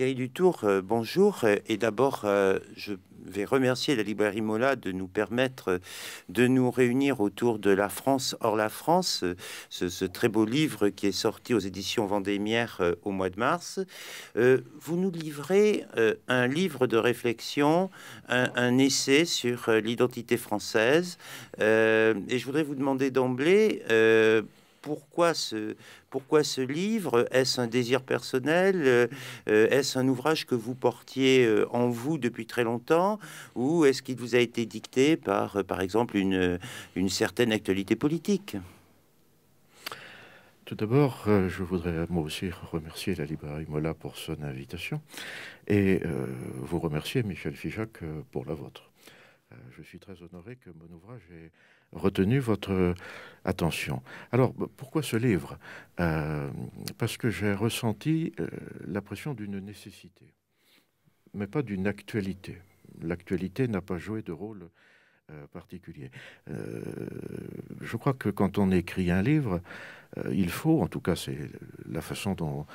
Thierry Dutour, euh, bonjour. Et d'abord, euh, je vais remercier la librairie Mola de nous permettre de nous réunir autour de La France hors la France, ce, très beau livre qui est sorti aux éditions Vendémiaire euh, au mois de mars. Vous nous livrez un livre de réflexion, un essai sur l'identité française. Et je voudrais vous demander d'emblée pourquoi ce, pourquoi ce livre Est-ce un désir personnel euh, Est-ce un ouvrage que vous portiez euh, en vous depuis très longtemps Ou est-ce qu'il vous a été dicté par, euh, par exemple, une, une certaine actualité politique tout d'abord, je voudrais moi aussi remercier la librairie Mola pour son invitation et vous remercier, Michel Fijac, pour la vôtre. je suis très honoré que mon ouvrage ait retenu votre attention. Alors, pourquoi ce livre euh, Parce que j'ai ressenti euh, la pression d'une nécessité, mais pas d'une actualité. L'actualité n'a pas joué de rôle euh, particulier. je crois que quand on écrit un livre, il faut, en tout cas c'est la façon dont,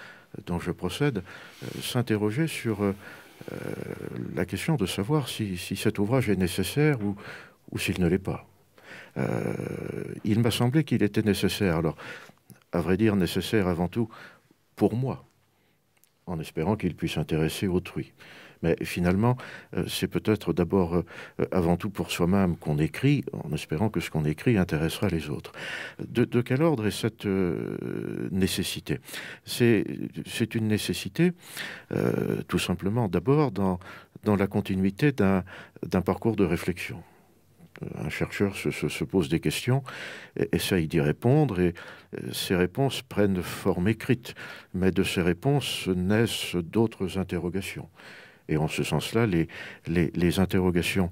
je procède, s'interroger sur la question de savoir si, cet ouvrage est nécessaire ou, ou s'il ne l'est pas. Euh, il m'a semblé qu'il était nécessaire, alors, à vrai dire, nécessaire avant tout pour moi, en espérant qu'il puisse intéresser autrui. Mais finalement, euh, c'est peut-être d'abord, euh, avant tout pour soi-même, qu'on écrit, en espérant que ce qu'on écrit intéressera les autres. De, quel ordre est cette nécessité C'est une nécessité, tout simplement, d'abord dans la continuité d'un parcours de réflexion un chercheur se, pose des questions, essaye d'y répondre, et, ces euh, réponses prennent forme écrite. Mais de ces réponses naissent d'autres interrogations. Et en ce sens-là, les, interrogations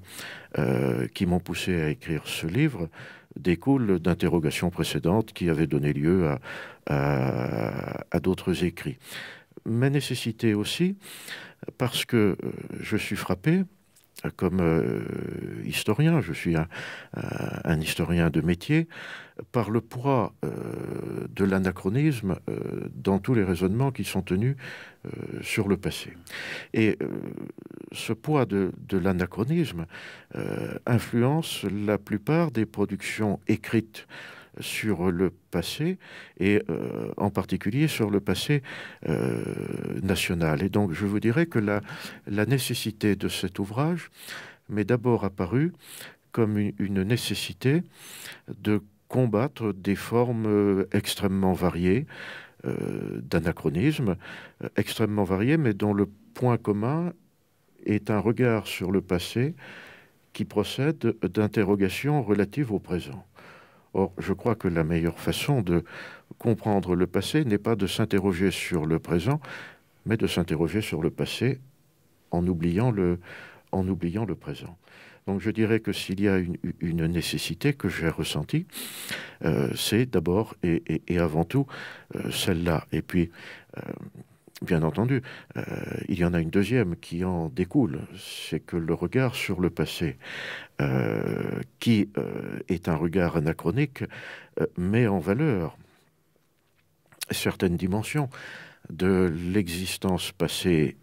euh, qui m'ont poussé à écrire ce livre découlent d'interrogations précédentes qui avaient donné lieu à, d'autres écrits. Mais nécessité aussi, parce que euh, je suis frappé comme euh, historien, je suis un, historien de métier, par le poids euh, de l'anachronisme euh, dans tous les raisonnements qui sont tenus sur le passé. Et ce poids de l'anachronisme influence la plupart des productions écrites sur le passé et euh, en particulier sur le passé euh, national. Et donc je vous dirais que la, nécessité de cet ouvrage m'est d'abord apparue comme une, nécessité de combattre des formes euh, extrêmement variées d'anachronismes extrêmement variées, mais dont le point commun est un regard sur le passé qui procède d'interrogations relatives au présent. Or, je crois que la meilleure façon de comprendre le passé n'est pas de s'interroger sur le présent, mais de s'interroger sur le passé en oubliant le, en oubliant le présent. Donc je dirais que s'il y a une, nécessité que j'ai ressentie, euh, c'est d'abord et, avant tout euh, celle-là. Et puis, euh, Bien entendu, euh, il y en a une deuxième qui en découle, c'est que le regard sur le passé, euh, qui euh, est un regard anachronique, met en valeur certaines dimensions de l'existence passée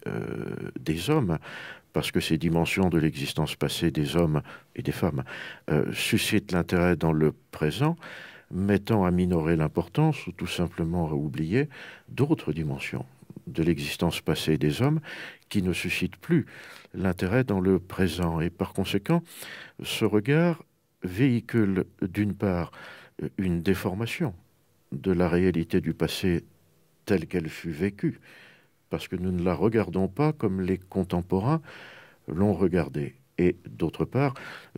des hommes, parce que ces dimensions de l'existence passée des hommes et des femmes suscitent l'intérêt dans le présent, mettant à minorer l'importance ou tout simplement à oublier d'autres dimensions de l'existence passée des hommes qui ne suscite plus l'intérêt dans le présent. Et par conséquent, ce regard véhicule d'une part une déformation de la réalité du passé telle qu'elle fut vécue, parce que nous ne la regardons pas comme les contemporains l'ont regardée. Et d'autre part,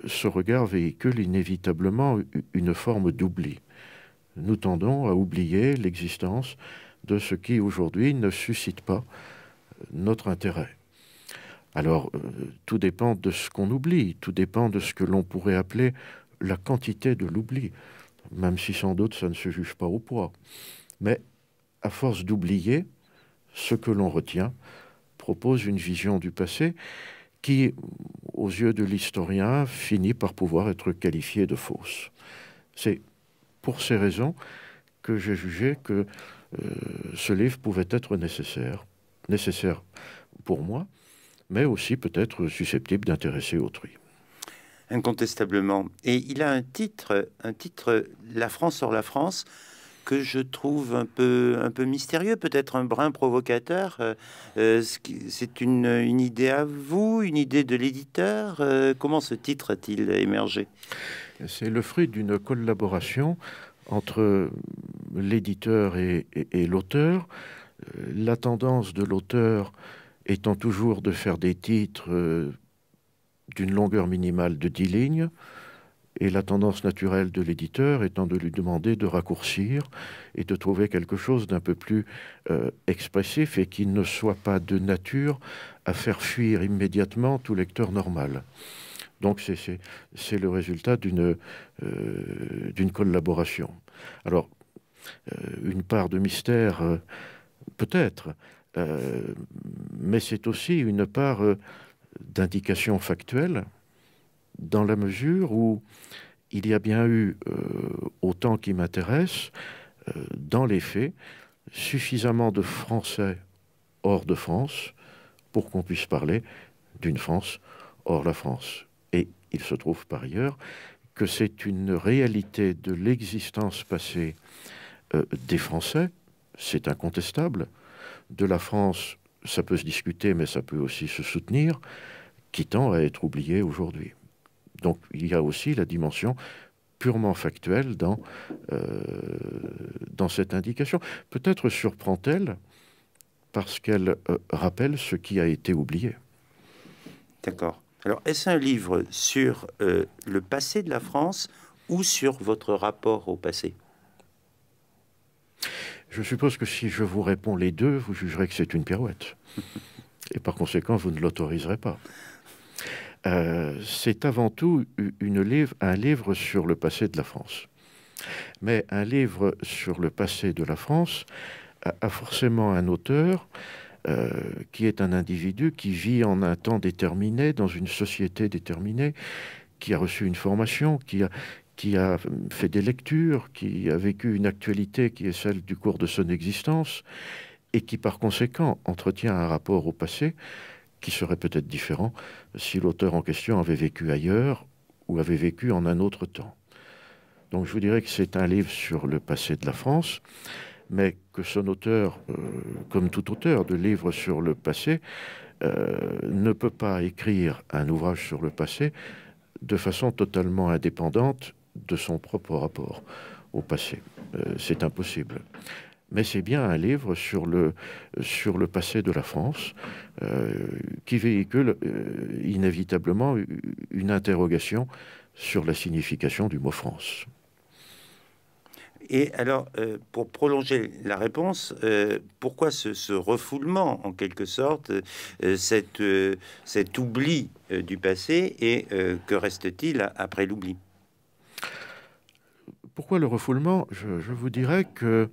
ce regard véhicule inévitablement une forme d'oubli. Nous tendons à oublier l'existence de ce qui aujourd'hui ne suscite pas euh, notre intérêt. Alors, euh, tout dépend de ce qu'on oublie, tout dépend de ce que l'on pourrait appeler la quantité de l'oubli, même si sans doute ça ne se juge pas au poids. Mais à force d'oublier, ce que l'on retient propose une vision du passé qui, aux yeux de l'historien, finit par pouvoir être qualifiée de fausse. C'est pour ces raisons que j'ai jugé que euh, ce livre pouvait être nécessaire, nécessaire pour moi, mais aussi peut-être susceptible d'intéresser autrui. Incontestablement. Et il a un titre, un titre La France hors la France, que je trouve un peu, un peu mystérieux, peut-être un brin provocateur. Euh, euh, qui C'est une, une, idée à vous, une idée de l'éditeur. comment ce titre a-t-il émergé C'est le fruit d'une collaboration entre l'éditeur et, l'auteur. Euh, la tendance de l'auteur étant toujours de faire des titres euh, d'une longueur minimale de 10 lignes, et la tendance naturelle de l'éditeur étant de lui demander de raccourcir et de trouver quelque chose d'un peu plus euh, expressif et qui ne soit pas de nature à faire fuir immédiatement tout lecteur normal. Donc c'est le résultat d'une collaboration. Alors euh, une part de mystère, euh, peut-être, euh, mais c'est aussi une part d'indication factuelle, dans la mesure où il y a bien eu, autant qui m'intéresse, dans les faits, suffisamment de Français hors de France pour qu'on puisse parler d'une France hors la France. Et il se trouve par ailleurs que c'est une réalité de l'existence passée euh, des Français, c'est incontestable. De la France, ça peut se discuter, mais ça peut aussi se soutenir, qui tend à être oublié aujourd'hui. Donc il y a aussi la dimension purement factuelle dans, euh, dans cette indication. Peut-être surprend-elle parce qu'elle euh, rappelle ce qui a été oublié. D'accord. Alors, est-ce un livre sur le passé de la France ou sur votre rapport au passé je suppose que si je vous réponds les deux, vous jugerez que c'est une pirouette. Et par conséquent, vous ne l'autoriserez pas. Euh, c'est avant tout une livre, un livre sur le passé de la France. Mais un livre sur le passé de la France a, forcément un auteur euh, qui est un individu qui vit en un temps déterminé, dans une société déterminée, qui a reçu une formation, qui a, qui a fait des lectures, qui a vécu une actualité qui est celle du cours de son existence, et qui par conséquent entretient un rapport au passé qui serait peut-être différent si l'auteur en question avait vécu ailleurs ou avait vécu en un autre temps. Donc je vous dirais que c'est un livre sur le passé de la France, mais que son auteur, euh, comme tout auteur de livres sur le passé, euh, ne peut pas écrire un ouvrage sur le passé de façon totalement indépendante de son propre rapport au passé. Euh, c'est impossible. Mais c'est bien un livre sur le, sur le passé de la France euh, qui véhicule euh, inévitablement une interrogation sur la signification du mot France. Et alors, pour prolonger la réponse, pourquoi ce, refoulement, en quelque sorte, cet oubli du passé, et que reste-t-il après l'oubli pourquoi le refoulement je, vous dirais que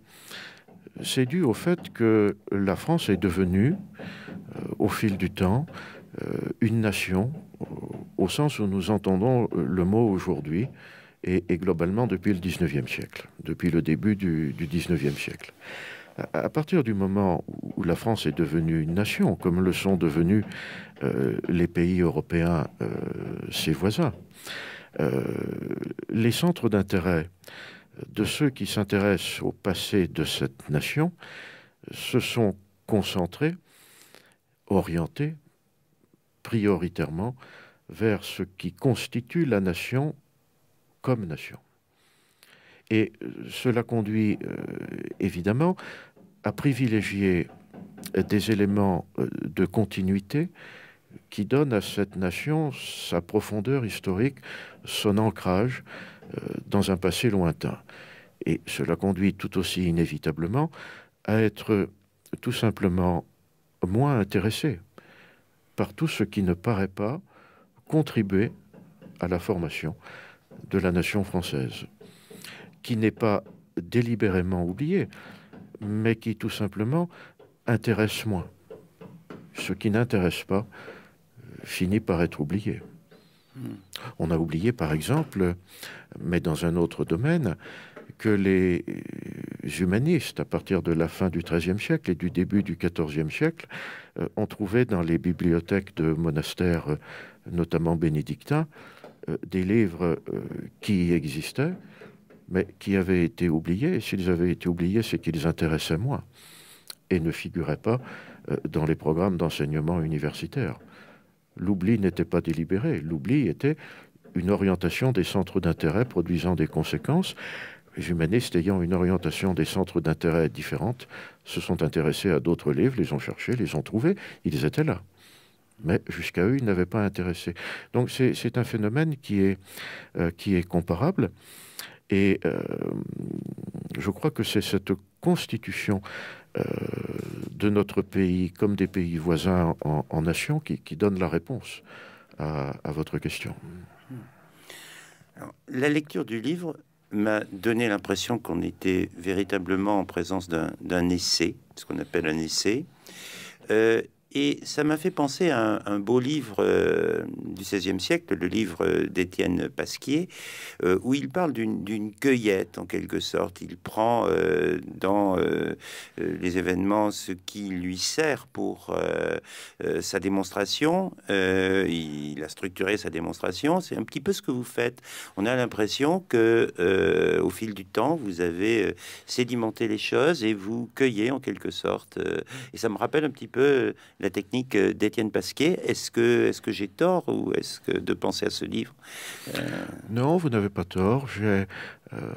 c'est dû au fait que la France est devenue, euh, au fil du temps, euh, une nation, au sens où nous entendons le mot aujourd'hui, et, globalement depuis le 19e siècle, depuis le début du, du 19e siècle. À, partir du moment où la France est devenue une nation, comme le sont devenus euh, les pays européens, ses voisins, euh, les centres d'intérêt de ceux qui s'intéressent au passé de cette nation se sont concentrés, orientés prioritairement vers ce qui constitue la nation comme nation. Et euh, cela conduit euh, évidemment à privilégier des éléments de continuité qui donne à cette nation sa profondeur historique, son ancrage euh, dans un passé lointain. Et cela conduit tout aussi inévitablement à être tout simplement moins intéressé par tout ce qui ne paraît pas contribuer à la formation de la nation française, qui n'est pas délibérément oubliée, mais qui tout simplement intéresse moins. Ce qui n'intéresse pas finit par être oublié. On a oublié, par exemple, mais dans un autre domaine, que les humanistes, à partir de la fin du XIIIe siècle et du début du XIVe siècle, euh, ont trouvé dans les bibliothèques de monastères, euh, notamment bénédictins, euh, des livres qui existaient, mais qui avaient été oubliés. s'ils avaient été oubliés, c'est qu'ils intéressaient moins et ne figuraient pas dans les programmes d'enseignement universitaire. L'oubli n'était pas délibéré, l'oubli était une orientation des centres d'intérêt produisant des conséquences. Les humanistes ayant une orientation des centres d'intérêt différente se sont intéressés à d'autres livres, les ont cherchés, les ont trouvés, ils étaient là. Mais jusqu'à eux, ils n'avaient pas intéressé. Donc c'est un phénomène qui est, euh, qui est comparable. Et euh, je crois que c'est cette constitution euh, de notre pays comme des pays voisins en, nation qui, qui donne la réponse à, votre question. la lecture du livre m'a donné l'impression qu'on était véritablement en présence d'un essai, ce qu'on appelle un essai, euh, et ça m'a fait penser à un, beau livre euh, du du XVIe siècle, le livre euh, d'Étienne Pasquier, euh, où il parle d'une cueillette en quelque sorte. Il prend dans les événements ce qui lui sert pour sa démonstration. il a structuré sa démonstration. C'est un petit peu ce que vous faites. On a l'impression que, au fil du temps, vous avez sédimenté les choses et vous cueillez en quelque sorte. et ça me rappelle un petit peu la technique euh, d'Étienne Pasquier. Est-ce que, est que j'ai tort ou est-ce que de penser à ce livre euh, Non, vous n'avez pas tort. J'ai euh,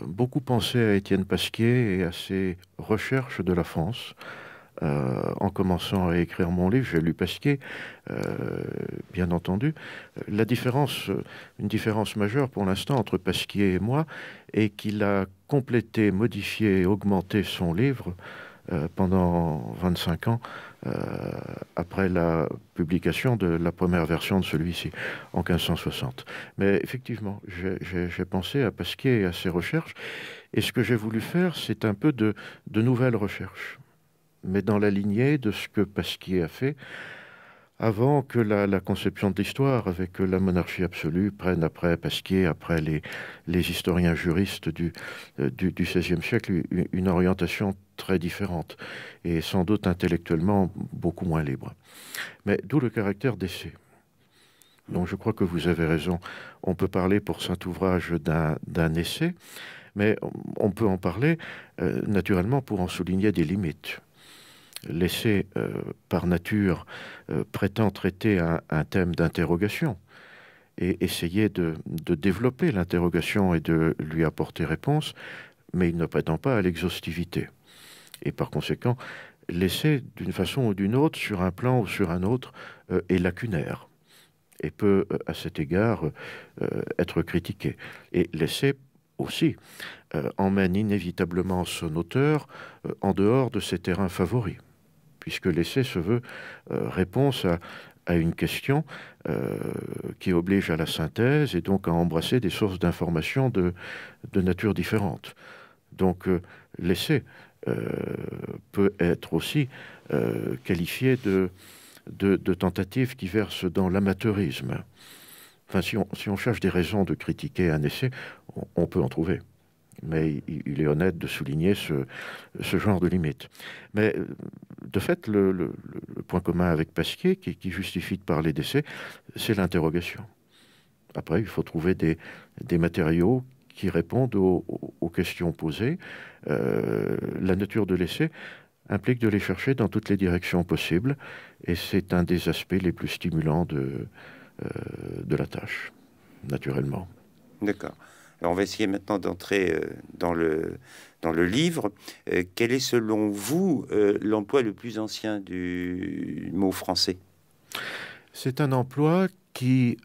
beaucoup pensé à Étienne Pasquier et à ses recherches de la France. en commençant à écrire mon livre, j'ai lu Pasquier, bien entendu. La différence, une différence majeure pour l'instant entre Pasquier et moi, est qu'il a complété, modifié et augmenté son livre pendant 25 ans euh, après la publication de la première version de celui-ci, en 1560. Mais effectivement, j'ai pensé à Pasquier et à ses recherches, et ce que j'ai voulu faire, c'est un peu de, nouvelles recherches, mais dans la lignée de ce que Pasquier a fait avant que la, conception de l'histoire avec la monarchie absolue prenne après Pasquier, après les, les historiens juristes du, euh, du, XVIe siècle, une, une orientation très différentes et sans doute intellectuellement beaucoup moins libres. Mais d'où le caractère d'essai. Donc je crois que vous avez raison. On peut parler pour cet ouvrage d'un essai, mais on peut en parler euh, naturellement pour en souligner des limites. L'essai, euh, par nature, euh, prétend traiter un, thème d'interrogation et essayer de, de développer l'interrogation et de lui apporter réponse, mais il ne prétend pas à l'exhaustivité et par conséquent, l'essai, d'une façon ou d'une autre, sur un plan ou sur un autre, euh, est lacunaire et peut, euh, à cet égard, euh, être critiqué. Et l'essai aussi emmène inévitablement son auteur en dehors de ses terrains favoris, puisque l'essai se veut réponse à, une question qui oblige à la synthèse et donc à embrasser des sources d'informations de, nature différente. Donc l'essai euh, peut être aussi euh, qualifié de, de, de, tentative qui verse dans l'amateurisme. Enfin, si on, cherche des raisons de critiquer un essai, on, peut en trouver. Mais il, est honnête de souligner ce, ce, genre de limite. Mais euh, de fait, le, le, point commun avec Pasquier, qui, justifie de parler d'essai, c'est l'interrogation. Après, il faut trouver des, des matériaux qui répondent aux, aux questions posées euh, la nature de l'essai implique de les chercher dans toutes les directions possibles, et c'est un des aspects les plus stimulants de, euh, de la tâche, naturellement. D'accord. Alors on va essayer maintenant d'entrer euh, dans le, dans le livre. quel est selon vous l'emploi le plus ancien du mot français C'est un emploi qui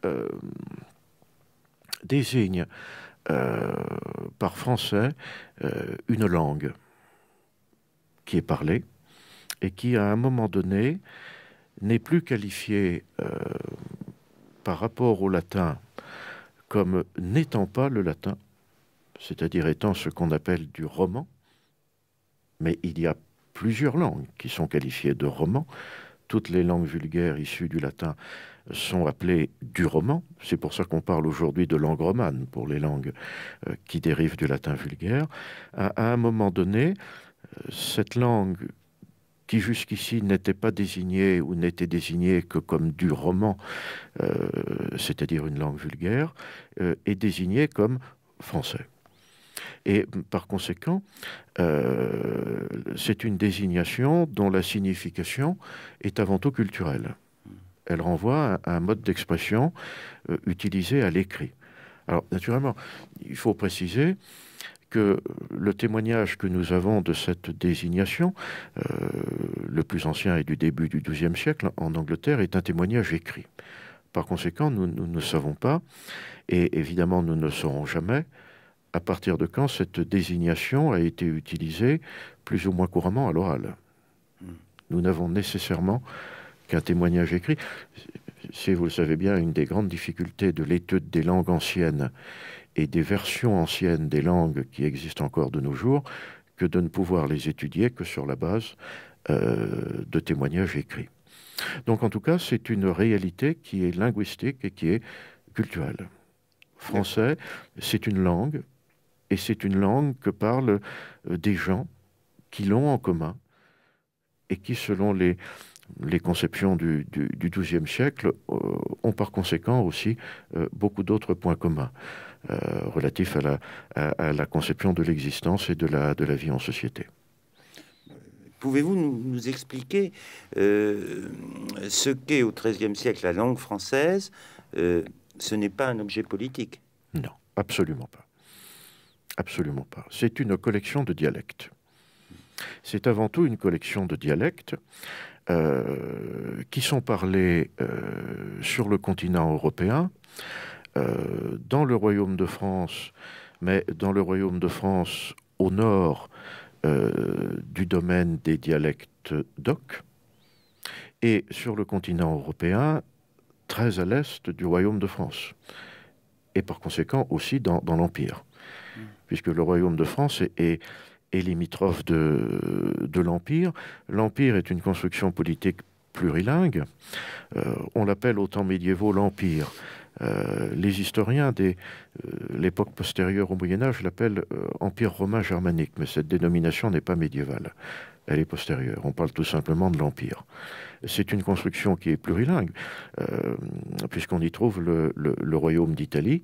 désigne euh, par français euh, une langue qui est parlée et qui, à un moment donné, n'est plus qualifiée euh, par rapport au latin comme n'étant pas le latin, c'est-à-dire étant ce qu'on appelle du roman, mais il y a plusieurs langues qui sont qualifiées de romans toutes les langues vulgaires issues du latin sont appelés du roman. C'est pour ça qu'on parle aujourd'hui de langue romane pour les langues euh, qui dérivent du latin vulgaire. À, un moment donné, euh, cette langue qui jusqu'ici n'était pas désignée ou n'était désignée que comme du roman, euh, c'est-à-dire une langue vulgaire, est désignée comme français. Et par conséquent, c'est une désignation dont la signification est avant tout culturelle elle renvoie à un mode d'expression euh, utilisé à l'écrit. Alors, naturellement, il faut préciser que le témoignage que nous avons de cette désignation, euh, le plus ancien et du début du XIIe siècle en Angleterre, est un témoignage écrit. Par conséquent, nous, nous, ne savons pas, et évidemment nous ne saurons jamais, à partir de quand cette désignation a été utilisée plus ou moins couramment à l'oral. Hmm. Nous n'avons nécessairement qu'un témoignage écrit. C'est, vous le savez bien, une des grandes difficultés de l'étude des langues anciennes et des versions anciennes des langues qui existent encore de nos jours, que de ne pouvoir les étudier que sur la base euh, de témoignages écrits. Donc en tout cas, c'est une réalité qui est linguistique et qui est culturelle. Français, c'est une langue, et c'est une langue que parlent euh, des gens qui l'ont en commun et qui, selon les, les conceptions du, XIIe siècle euh, ont par conséquent aussi euh, beaucoup d'autres points communs euh, relatifs à la, conception de l'existence et de la, vie en société. Pouvez-vous nous, expliquer ce qu'est au XIIIe siècle la langue française Ce n'est pas un objet politique Non, absolument pas. Absolument pas. C'est une collection de dialectes. C'est avant tout une collection de dialectes euh, qui sont parlés euh, sur le continent européen, euh, dans le Royaume de France, mais dans le Royaume de France au nord du domaine des dialectes d'Oc, et sur le continent européen, très à l'est du Royaume de France, et par conséquent aussi dans, l'Empire, mm. puisque le Royaume de France est et limitrophe de, de l'Empire. L'Empire est une construction politique plurilingue. Euh, on l'appelle au temps médiévaux l'Empire. Euh, les historiens de euh, l'époque postérieure au Moyen Âge l'appellent Empire romain germanique, mais cette dénomination n'est pas médiévale. Elle est postérieure. On parle tout simplement de l'Empire. C'est une construction qui est plurilingue, puisqu'on y trouve le royaume d'Italie,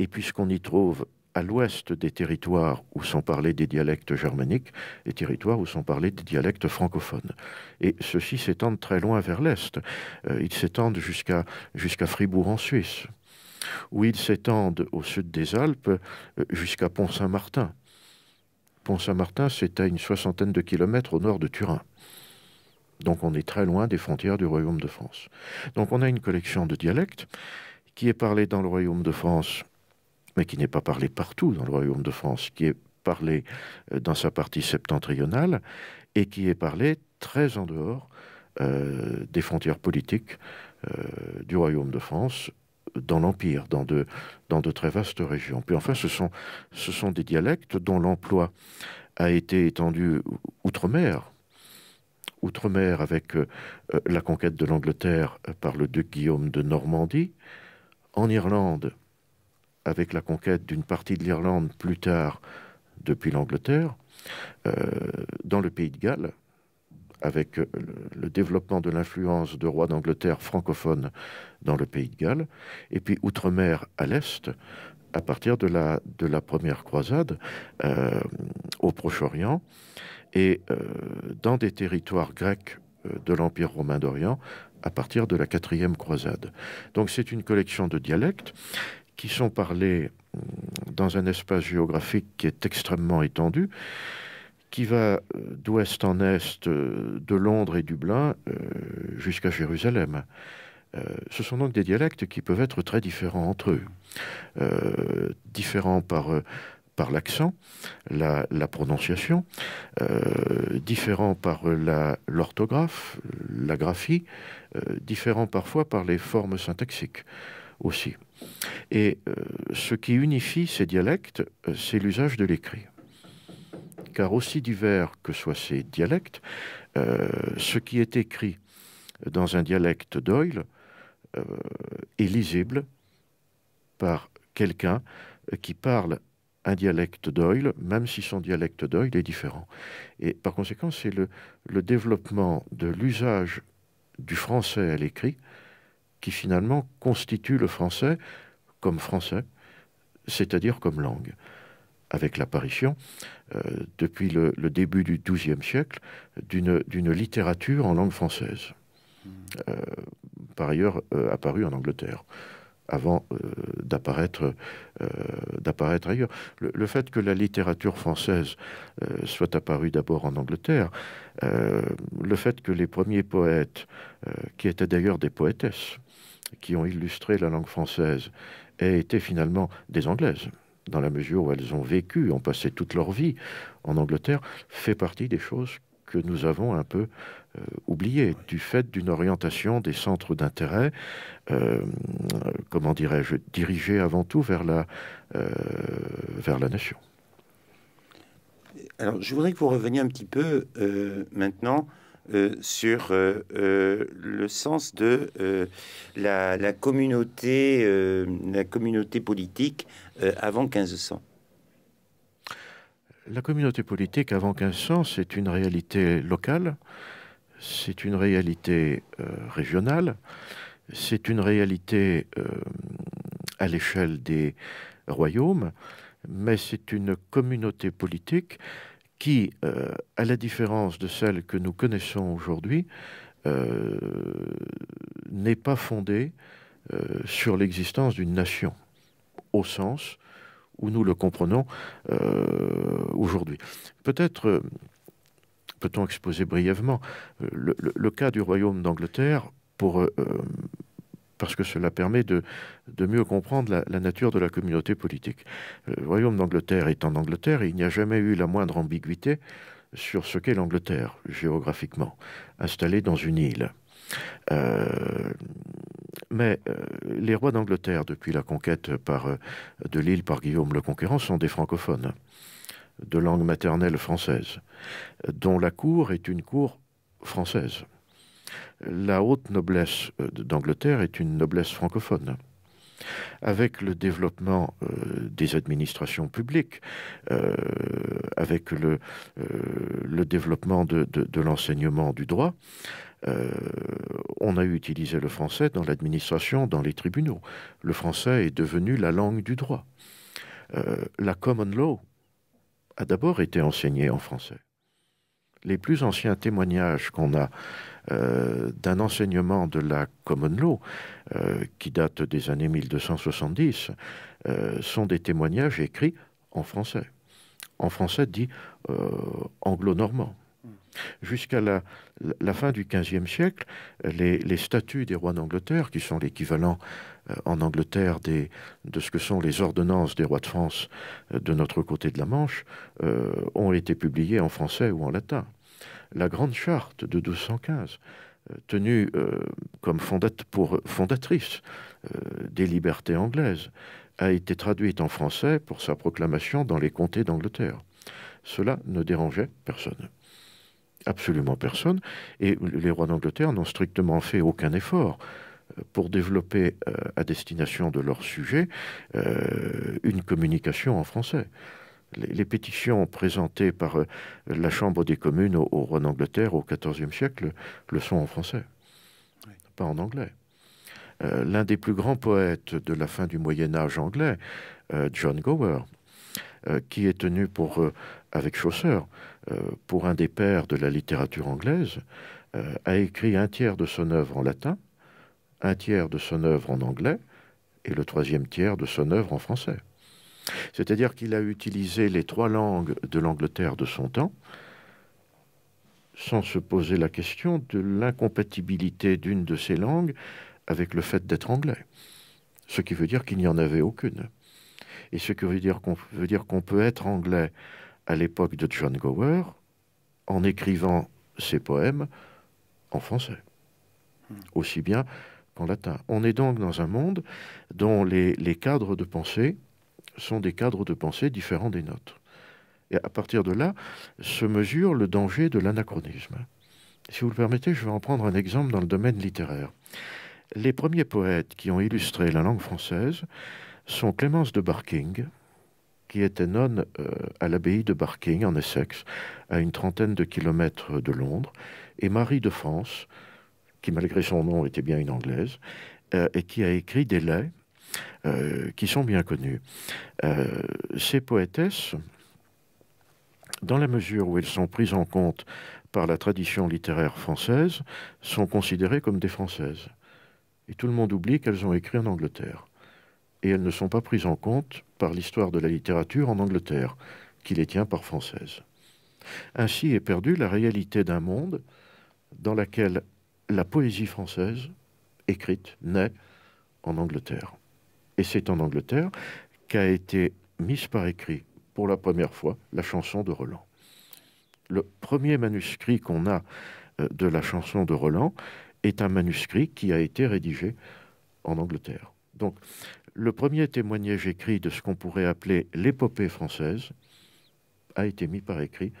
et puisqu'on y trouve à l'ouest des territoires où sont parlés des dialectes germaniques et territoires où sont parlés des dialectes francophones. Et ceux-ci s'étendent très loin vers l'est. Euh, ils s'étendent jusqu'à jusqu'à Fribourg en Suisse, où ils s'étendent au sud des Alpes euh, jusqu'à Pont-Saint-Martin. Pont-Saint-Martin, c'est à une soixantaine de kilomètres au nord de Turin. Donc on est très loin des frontières du Royaume de France. Donc on a une collection de dialectes qui est parlée dans le Royaume de France mais qui n'est pas parlé partout dans le royaume de France, qui est parlé euh, dans sa partie septentrionale et qui est parlé très en dehors euh, des frontières politiques euh, du royaume de France dans l'Empire, dans de, très vastes régions. Puis enfin, ce sont, des dialectes dont l'emploi a été étendu outre-mer, outre-mer avec la conquête de l'Angleterre par le duc Guillaume de Normandie, en Irlande avec la conquête d'une partie de l'Irlande plus tard depuis l'Angleterre, euh, dans le pays de Galles, avec euh, le, développement de l'influence de rois d'Angleterre francophones dans le pays de Galles, et puis outre-mer à l'est, à partir de la, première croisade euh, au Proche-Orient, et dans des territoires grecs de l'Empire romain d'Orient, à partir de la quatrième croisade. Donc c'est une collection de dialectes qui sont parlés hum, dans un espace géographique qui est extrêmement étendu, qui va euh, d'ouest en est euh, de Londres et Dublin euh, jusqu'à Jérusalem. ce sont donc des dialectes qui peuvent être très différents entre eux, différents par par l'accent, la, prononciation, différents par l'orthographe, la, graphie, différents parfois par les formes syntaxiques aussi. Et euh, ce qui unifie ces dialectes, euh, c'est l'usage de l'écrit. Car aussi divers que soient ces dialectes, euh, ce qui est écrit dans un dialecte d'Oyle est lisible par quelqu'un qui parle un dialecte d'Oyle, même si son dialecte d'Oyle est différent. Et par conséquent, c'est le, développement de l'usage du français à l'écrit qui finalement constitue le français comme français, c'est-à-dire comme langue. Avec l'apparition, euh, depuis le, début du XIIe siècle, d'une littérature en langue française, euh, par ailleurs euh, apparue en Angleterre avant d'apparaître ailleurs. Le, fait que la littérature française soit apparue d'abord en Angleterre, le fait que les premiers poètes, qui étaient d'ailleurs des poétesses, qui ont illustré la langue française et été finalement des Anglaises, dans la mesure où elles ont vécu, ont passé toute leur vie en Angleterre, fait partie des choses que nous avons un peu euh, oubliées, du fait d'une orientation des centres d'intérêt, euh, comment dirais-je, dirigés avant tout vers la, euh, vers la nation. Alors, je voudrais que vous reveniez un petit peu maintenant euh, sur euh, euh, le sens de la, la, communauté, la communauté politique avant 1500 La communauté politique avant 1500, c'est une réalité locale, c'est une réalité régionale, c'est une réalité à l'échelle des royaumes, mais c'est une communauté politique qui, euh, à la différence de celle que nous connaissons aujourd'hui, euh, n'est pas fondée euh, sur l'existence d'une nation, au sens où nous le comprenons aujourd'hui. Peut-être peut-on exposer brièvement le, le, cas du Royaume d'Angleterre pour parce que cela permet de, mieux comprendre la, nature de la communauté politique. Euh, le royaume d'Angleterre est en Angleterre il n'y a jamais eu la moindre ambiguïté sur ce qu'est l'Angleterre, géographiquement, installée dans une île. Euh, mais euh, les rois d'Angleterre, depuis la conquête de l'île par Guillaume le Conquérant, sont des francophones de langue maternelle française, dont la cour est une cour française. La haute noblesse euh, d'Angleterre est une noblesse francophone. Avec le développement euh, des administrations publiques, euh, avec le, développement de l'enseignement du droit, on a utilisé le français dans l'administration, dans les tribunaux. Le français est devenu la langue du droit. la common law a d'abord été enseignée en français. Les plus anciens témoignages qu'on a euh, d'un enseignement de la common law euh, qui date des années 1270 euh, sont des témoignages écrits en français. En français dit anglo-normand. Jusqu'à la, fin du XVe siècle, les, statuts des rois d'Angleterre, qui sont l'équivalent en Angleterre de ce que sont les ordonnances des rois de France de notre côté de la Manche, ont été publiés en français ou en latin la grande charte de 1215, euh, tenue euh, comme euh, fondatrice des libertés anglaises, a été traduite en français pour sa proclamation dans les comtés d'Angleterre. Cela ne dérangeait personne. Absolument personne. Et les rois d'Angleterre n'ont strictement fait aucun effort pour développer à destination de leurs sujets une communication en français les, pétitions présentées par euh, la Chambre des communes au, au roi d'Angleterre au XIVe siècle le sont en français, pas en anglais. Euh, l'un des plus grands poètes de la fin du Moyen Âge anglais, euh, John Gower, qui est tenu pour, avec Chaucer, pour un des pères de la littérature anglaise, a écrit un tiers de son œuvre en latin, un tiers de son œuvre en anglais et le troisième tiers de son œuvre en français. C'est-à-dire qu'il a utilisé les trois langues de l'Angleterre de son temps sans se poser la question de l'incompatibilité d'une de ces langues avec le fait d'être anglais. Ce qui veut dire qu'il n'y en avait aucune. Et ce qui veut dire qu'on veut dire peut être anglais à l'époque de John Gower en écrivant ses poèmes en français. Aussi bien qu'en latin. On est donc dans un monde dont les, les cadres de pensée sont des cadres de pensée différents des nôtres. Et à partir de là, se mesure le danger de l'anachronisme. Si vous le permettez, je vais en prendre un exemple dans le domaine littéraire. Les premiers poètes qui ont illustré la langue française sont Clémence de Barking, qui était nonne euh, à l'abbaye de Barking, en Essex, à une trentaine de kilomètres de Londres, et Marie de France, qui malgré son nom était bien une Anglaise, euh, et qui a écrit des laits euh, qui sont bien connues. Euh, ces poétesses, dans la mesure où elles sont prises en compte par la tradition littéraire française, sont considérées comme des Françaises. Et tout le monde oublie qu'elles ont écrit en Angleterre. Et elles ne sont pas prises en compte par l'histoire de la littérature en Angleterre, qui les tient par Françaises. Ainsi est perdue la réalité d'un monde dans lequel la poésie française écrite naît en Angleterre et c'est en Angleterre qu'a été mise par écrit pour la première fois la chanson de Roland. Le premier manuscrit qu'on a euh, de la chanson de Roland est un manuscrit qui a été rédigé en Angleterre. Donc, le premier témoignage écrit de ce qu'on pourrait appeler l'épopée française a été mis par écrit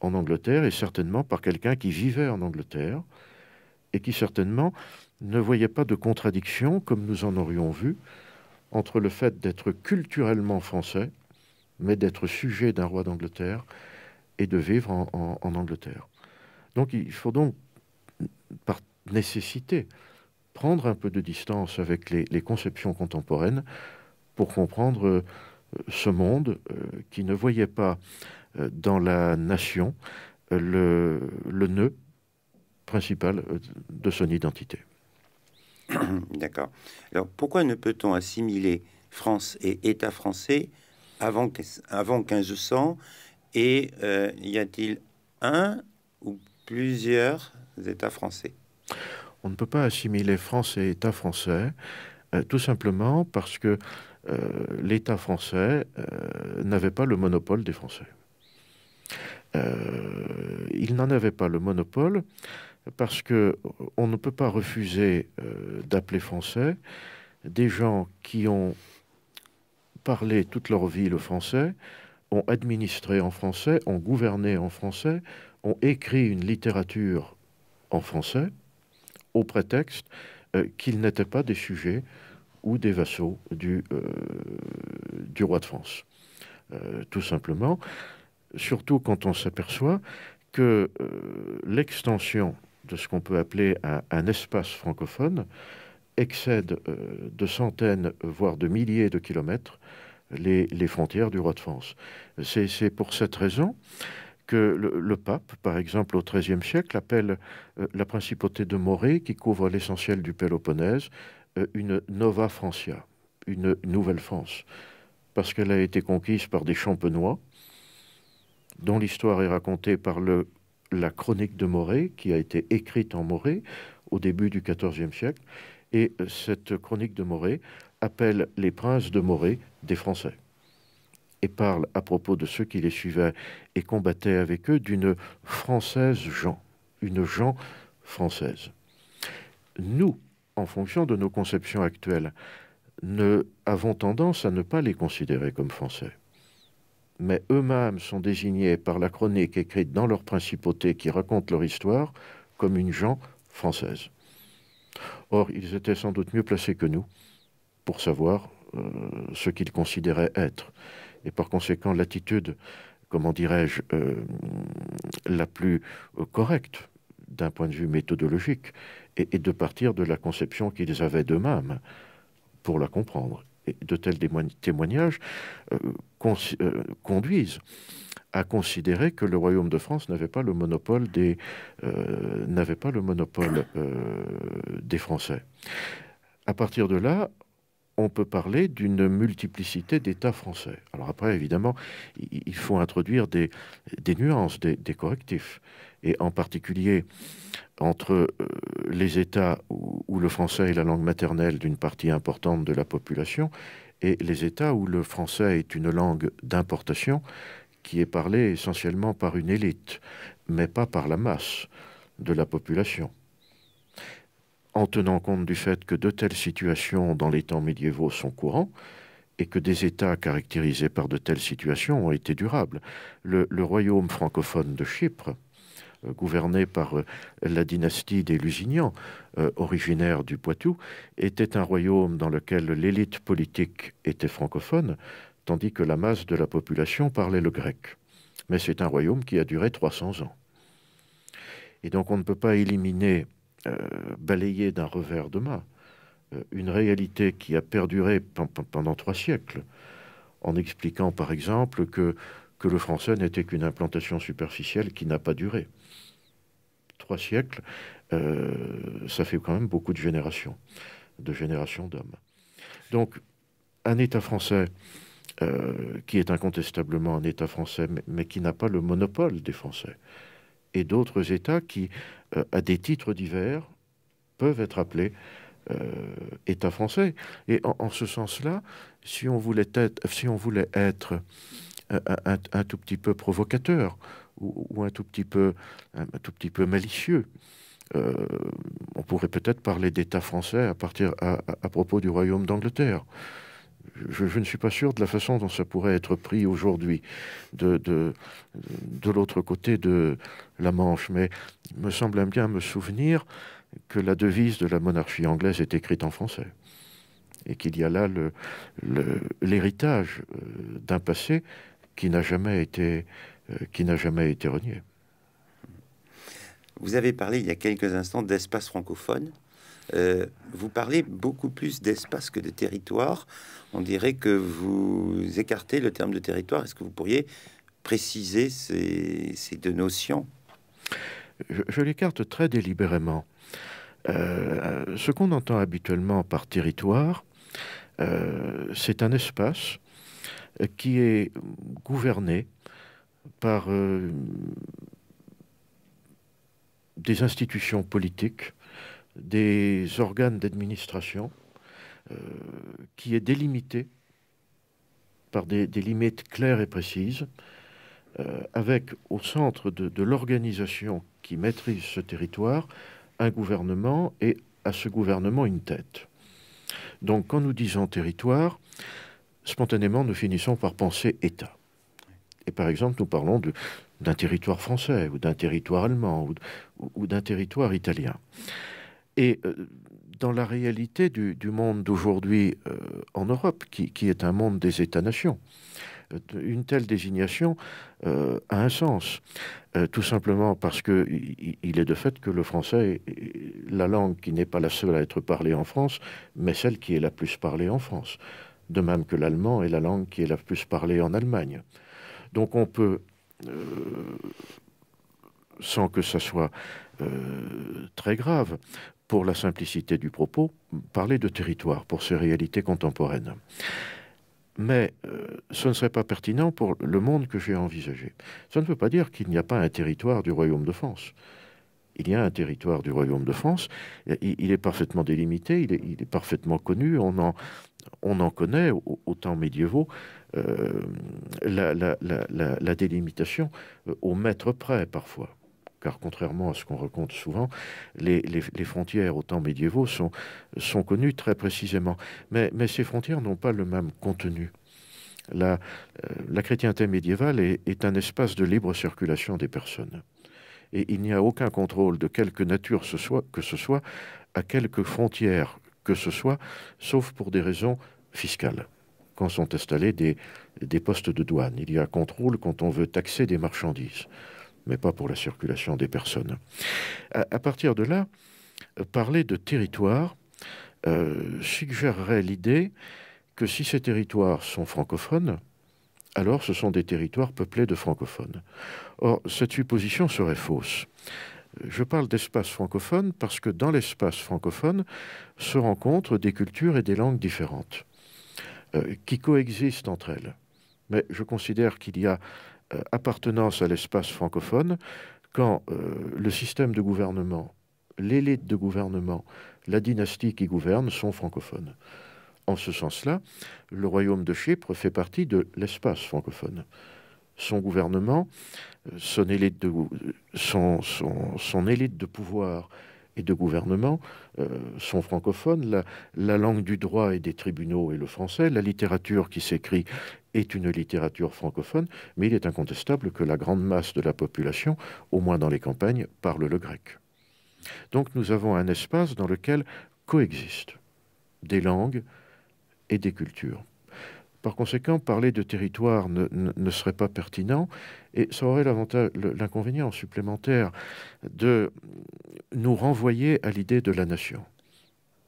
en Angleterre et certainement par quelqu'un qui vivait en Angleterre et qui certainement ne voyait pas de contradiction comme nous en aurions vu entre le fait d'être culturellement français, mais d'être sujet d'un roi d'Angleterre et de vivre en, Angleterre. Donc il faut donc, par nécessité, prendre un peu de distance avec les, conceptions contemporaines pour comprendre euh, ce monde euh, qui ne voyait pas euh, dans la nation le nœud principal de son identité. D'accord. Alors pourquoi ne peut-on assimiler France et État français avant, avant 1500 Et euh, y a-t-il un ou plusieurs États français On ne peut pas assimiler France et État français, euh, tout simplement parce que euh, l'État français n'avait pas le monopole des Français. il n'en avait pas le monopole parce qu'on ne peut pas refuser euh, d'appeler français des gens qui ont parlé toute leur vie le français, ont administré en français, ont gouverné en français, ont écrit une littérature en français, au prétexte euh, qu'ils n'étaient pas des sujets ou des vassaux du euh, roi de France. tout simplement, surtout quand on s'aperçoit que l'extension de ce qu'on peut appeler un, espace francophone excède euh, de centaines, voire de milliers de kilomètres, les, frontières du roi de France. C'est pour cette raison que le, pape, par exemple au XIIIe siècle, appelle euh, la principauté de Morée, qui couvre l'essentiel du Péloponnèse, euh, une Nova Francia, une nouvelle France, parce qu'elle a été conquise par des champenois, dont l'histoire est racontée par le la chronique de Morée, qui a été écrite en Morée au début du XIVe siècle. Et euh, cette chronique de Morée appelle les princes de Morée des Français et parle à propos de ceux qui les suivaient et combattaient avec eux d'une française Jean, une Jean française. Nous, en fonction de nos conceptions actuelles, ne avons tendance à ne pas les considérer comme français mais eux-mêmes sont désignés par la chronique écrite dans leur principauté qui raconte leur histoire comme une gens française. Or, ils étaient sans doute mieux placés que nous pour savoir euh, ce qu'ils considéraient être. Et par conséquent, l'attitude, comment dirais-je, euh, la plus correcte d'un point de vue méthodologique, et, de partir de la conception qu'ils avaient d'eux-mêmes pour la comprendre. Et de tels témoignages euh, euh, conduisent à considérer que le royaume de France n'avait pas le monopole des, euh, n'avait pas le monopole, euh, des Français. À partir de là, on peut parler d'une multiplicité d'États français. Alors après, évidemment, il faut introduire des, nuances, des, correctifs. Et en particulier entre les États où le français est la langue maternelle d'une partie importante de la population et les États où le français est une langue d'importation qui est parlée essentiellement par une élite, mais pas par la masse de la population. En tenant compte du fait que de telles situations dans les temps médiévaux sont courants, et que des États caractérisés par de telles situations ont été durables. le royaume francophone de Chypre, euh, gouverné par euh, la dynastie des Lusignans, euh, originaire du Poitou, était un royaume dans lequel l'élite politique était francophone, tandis que la masse de la population parlait le grec. Mais c'est un royaume qui a duré 300 ans. Et donc on ne peut pas éliminer, balayer d'un revers de main, une réalité qui a perduré pendant trois siècles, en expliquant par exemple que, que le français n'était qu'une implantation superficielle qui n'a pas duré trois siècles, euh, ça fait quand même beaucoup de générations, de générations d'hommes. Donc, un État français euh, qui est incontestablement un État français, mais, qui n'a pas le monopole des Français, et d'autres États qui, euh, à des titres divers, peuvent être appelés États français. Et en, ce sens-là, si on voulait être, si on voulait être un, tout petit peu provocateur, ou, un, tout petit peu, malicieux. Euh, on pourrait peut-être parler d'État français à, partir, à, propos du Royaume d'Angleterre. Je, ne suis pas sûr de la façon dont ça pourrait être pris aujourd'hui, de, de, l'autre côté de la Manche. Mais il me semble bien me souvenir que la devise de la monarchie anglaise est écrite en français. Et qu'il y a là l'héritage euh, d'un passé qui n'a jamais été euh, qui n'a jamais été renié. Vous avez parlé il y a quelques instants d'espace francophone. Euh, vous parlez beaucoup plus d'espace que de territoire. On dirait que vous écartez le terme de territoire. Est-ce que vous pourriez préciser ces, deux notions Je, l'écarte très délibérément. Euh, ce qu'on entend habituellement par territoire, c'est un espace qui est gouverné par euh, des institutions politiques, des organes d'administration, euh, qui est délimité par des, limites claires et précises, euh, avec au centre de l'organisation qui maîtrise ce territoire un gouvernement et à ce gouvernement une tête. Donc quand nous disons territoire, spontanément nous finissons par penser État. Et par exemple, nous parlons d'un territoire français ou d'un territoire allemand ou, d'un territoire italien. Et euh, dans la réalité du, monde d'aujourd'hui euh, en Europe, qui, est un monde des États-nations, euh, une telle désignation a un sens. tout simplement parce qu'il est de fait que le français est la langue qui n'est pas la seule à être parlée en France, mais celle qui est la plus parlée en France. De même que l'allemand est la langue qui est la plus parlée en Allemagne. Donc on peut, euh, sans que ça soit euh, très grave, pour la simplicité du propos, parler de territoire pour ces réalités contemporaines. Mais euh, ce ne serait pas pertinent pour le monde que j'ai envisagé. Ça ne veut pas dire qu'il n'y a pas un territoire du Royaume de France il y a un territoire du Royaume de France. Il, est parfaitement délimité, il est, parfaitement connu. On en, connaît, au, temps médiévaux, euh, la, délimitation euh, au mètre près parfois. Car contrairement à ce qu'on raconte souvent, les, frontières au temps médiévaux sont, connues très précisément. Mais, ces frontières n'ont pas le même contenu. La, euh, la chrétienté médiévale est un espace de libre circulation des personnes. Et il n'y a aucun contrôle de quelque nature que ce soit, à quelque frontière que ce soit, sauf pour des raisons fiscales. Quand sont installés des, postes de douane, il y a contrôle quand on veut taxer des marchandises, mais pas pour la circulation des personnes. À, partir de là, parler de territoire euh, suggérerait l'idée que si ces territoires sont francophones, alors ce sont des territoires peuplés de francophones. Or, cette supposition serait fausse. Je parle d'espace francophone parce que dans l'espace francophone se rencontrent des cultures et des langues différentes, euh, qui coexistent entre elles. Mais je considère qu'il y a euh, appartenance à l'espace francophone quand euh, le système de gouvernement, l'élite de gouvernement, la dynastie qui gouverne sont francophones en ce sens-là, le royaume de Chypre fait partie de l'espace francophone. Son gouvernement, euh, son élite de, pouvoir et de gouvernement euh, sont francophones. la, langue du droit et des tribunaux est le français. La littérature qui s'écrit est une littérature francophone, mais il est incontestable que la grande masse de la population, au moins dans les campagnes, parle le grec. Donc nous avons un espace dans lequel coexistent des langues, et des cultures. Par conséquent, parler de territoire ne, serait pas pertinent et ça aurait l'inconvénient supplémentaire de nous renvoyer à l'idée de la nation.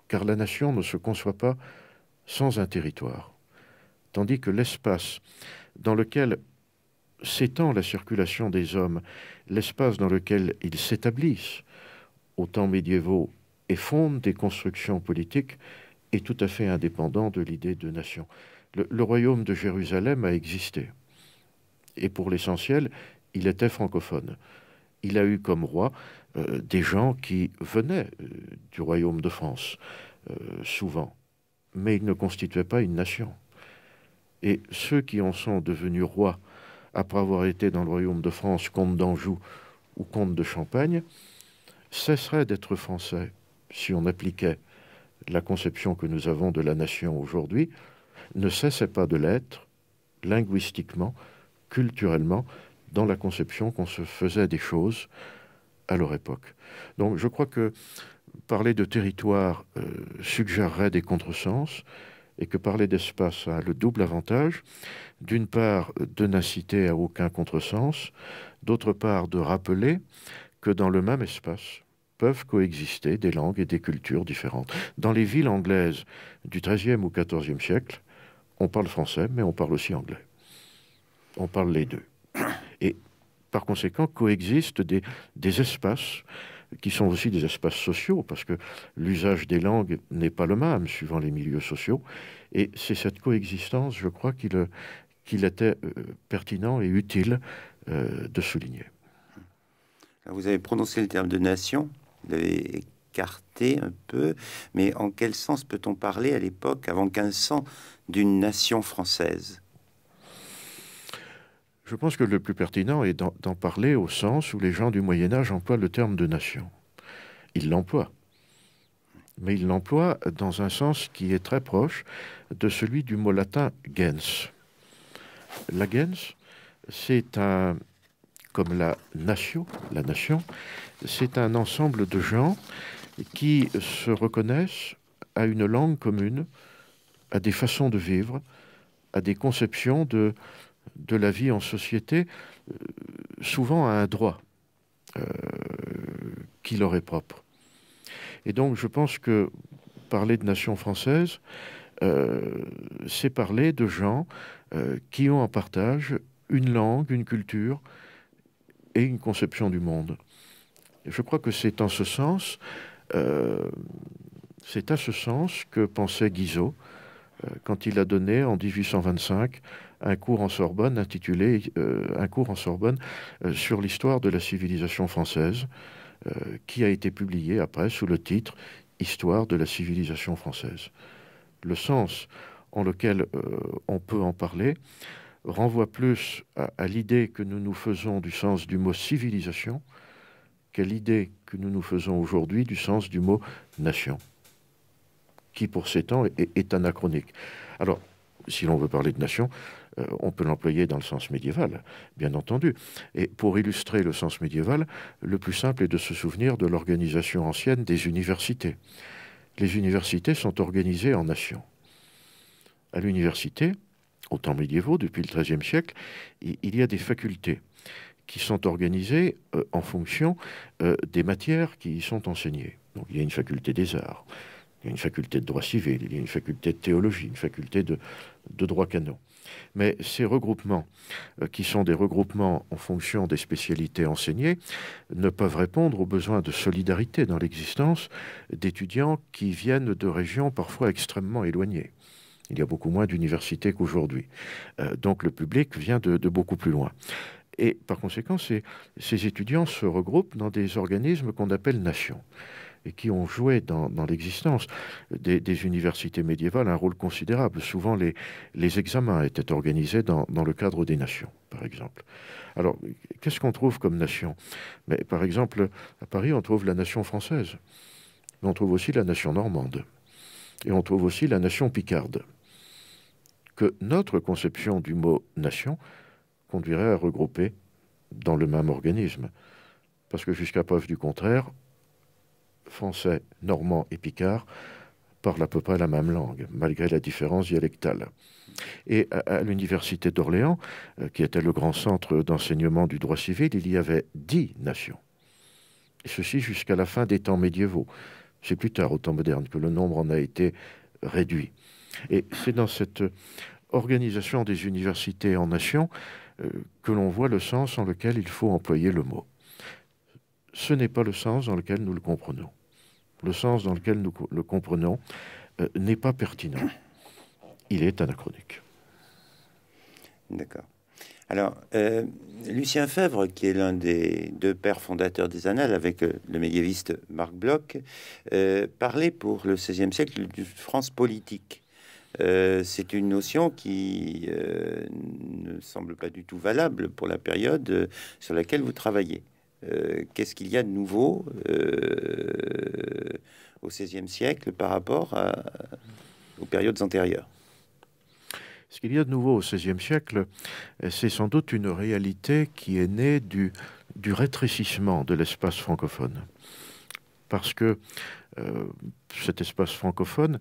Car la nation ne se conçoit pas sans un territoire. Tandis que l'espace dans lequel s'étend la circulation des hommes, l'espace dans lequel ils s'établissent, au temps médiévaux, et fondent des constructions politiques, est tout à fait indépendant de l'idée de nation. Le, royaume de Jérusalem a existé. Et pour l'essentiel, il était francophone. Il a eu comme roi euh, des gens qui venaient euh, du royaume de France, euh, souvent. Mais ils ne constituaient pas une nation. Et ceux qui en sont devenus rois après avoir été dans le royaume de France comte d'Anjou ou comte de Champagne, cesseraient d'être français si on appliquait la conception que nous avons de la nation aujourd'hui, ne cessait pas de l'être, linguistiquement, culturellement, dans la conception qu'on se faisait des choses à leur époque. Donc je crois que parler de territoire euh, suggérerait des contresens et que parler d'espace a le double avantage, d'une part de n'inciter à aucun contresens, d'autre part de rappeler que dans le même espace, peuvent coexister des langues et des cultures différentes. Dans les villes anglaises du XIIIe ou XIVe siècle, on parle français, mais on parle aussi anglais. On parle les deux. Et par conséquent, coexistent des, des espaces qui sont aussi des espaces sociaux, parce que l'usage des langues n'est pas le même suivant les milieux sociaux. Et c'est cette coexistence, je crois, qu'il qu'il était euh, pertinent et utile euh, de souligner. Vous avez prononcé le terme de nation l'avez écarté un peu, mais en quel sens peut-on parler à l'époque, avant qu'un 1500, d'une nation française Je pense que le plus pertinent est d'en parler au sens où les gens du Moyen Âge emploient le terme de nation. Ils l'emploient. Mais ils l'emploient dans un sens qui est très proche de celui du mot latin gens. La gens, c'est un, comme la nation, la nation, c'est un ensemble de gens qui se reconnaissent à une langue commune, à des façons de vivre, à des conceptions de, la vie en société, euh, souvent à un droit euh, qui leur est propre. Et donc je pense que parler de nation française, euh, c'est parler de gens qui ont en partage une langue, une culture et une conception du monde. Je crois que c'est en ce sens, euh, c'est à ce sens que pensait Guizot euh, quand il a donné en 1825 un cours en Sorbonne intitulé euh, Un cours en Sorbonne sur l'histoire de la civilisation française, qui a été publié après sous le titre Histoire de la civilisation française. Le sens en lequel on peut en parler renvoie plus à l'idée que nous nous faisons du sens du mot civilisation quelle l'idée que nous nous faisons aujourd'hui du sens du mot nation, qui pour ces temps est, anachronique. Alors, si l'on veut parler de nation, euh, on peut l'employer dans le sens médiéval, bien entendu. Et pour illustrer le sens médiéval, le plus simple est de se souvenir de l'organisation ancienne des universités. Les universités sont organisées en nations. À l'université, au temps médiévaux, depuis le XIIIe siècle, il y a des facultés qui sont organisés euh, en fonction euh, des matières qui y sont enseignées. Donc il y a une faculté des arts, il y a une faculté de droit civil, il y a une faculté de théologie, une faculté de, droit canon. Mais ces regroupements, euh, qui sont des regroupements en fonction des spécialités enseignées, ne peuvent répondre aux besoins de solidarité dans l'existence d'étudiants qui viennent de régions parfois extrêmement éloignées. Il y a beaucoup moins d'universités qu'aujourd'hui. donc le public vient de beaucoup plus loin. Et par conséquent, ces, étudiants se regroupent dans des organismes qu'on appelle nations et qui ont joué dans, l'existence des, universités médiévales un rôle considérable. Souvent, les, examens étaient organisés dans, le cadre des nations, par exemple. Alors, qu'est-ce qu'on trouve comme nation Mais, Par exemple, à Paris, on trouve la nation française, mais on trouve aussi la nation normande, et on trouve aussi la nation picarde. Que notre conception du mot nation conduirait à regrouper dans le même organisme. Parce que jusqu'à preuve du contraire, français, normand et picard parlent à peu près la même langue, malgré la différence dialectale. Et à, l'université d'Orléans, euh, qui était le grand centre d'enseignement du droit civil, il y avait dix nations. Et ceci jusqu'à la fin des temps médiévaux. C'est plus tard, au temps moderne, que le nombre en a été réduit. Et c'est dans cette organisation des universités en nations euh, que l'on voit le sens dans lequel il faut employer le mot. Ce n'est pas le sens dans lequel nous le comprenons. Le sens dans lequel nous le comprenons euh, n'est pas pertinent. Il est anachronique. D'accord. Alors, euh, Lucien Fèvre, qui est l'un des deux pères fondateurs des Annales, avec le médiéviste Marc Bloch, parlait pour le XVIe siècle de France politique. Euh, c'est une notion qui euh, ne semble pas du tout valable pour la période euh, sur laquelle vous travaillez. Qu'est-ce qu'il y a de nouveau au XVIe siècle par rapport aux périodes antérieures Ce qu'il y a de nouveau au XVIe siècle, c'est sans doute une réalité qui est née du rétrécissement de l'espace francophone. Parce que cet espace francophone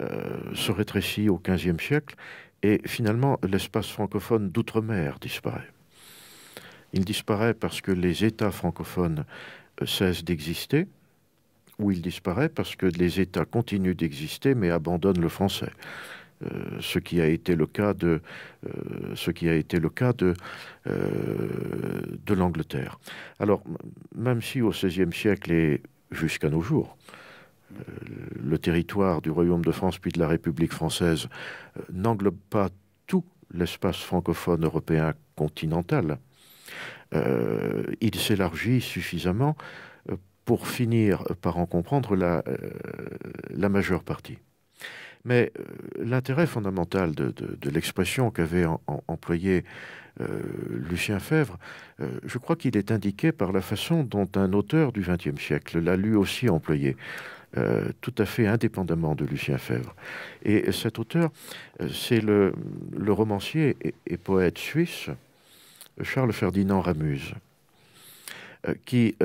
euh, se rétrécit au XVe siècle et finalement l'espace francophone d'outre-mer disparaît. Il disparaît parce que les États francophones euh, cessent d'exister, ou il disparaît parce que les États continuent d'exister mais abandonnent le français. Euh, ce qui a été le cas de, ce qui a été le cas de, de l'Angleterre. Alors, même si au XVIe siècle et jusqu'à nos jours, euh, le territoire du Royaume de France puis de la République française euh, n'englobe pas tout l'espace francophone européen continental, euh, il s'élargit suffisamment pour finir par en comprendre la, majeure partie. Mais l'intérêt fondamental de, l'expression qu'avait employée employé Lucien Fèvre, je crois qu'il est indiqué par la façon dont un auteur du XXe siècle l'a lui aussi employé. Euh, tout à fait indépendamment de Lucien Fèvre. Et cet auteur, euh, c'est le, romancier et, poète suisse Charles Ferdinand Ramuse, euh, qui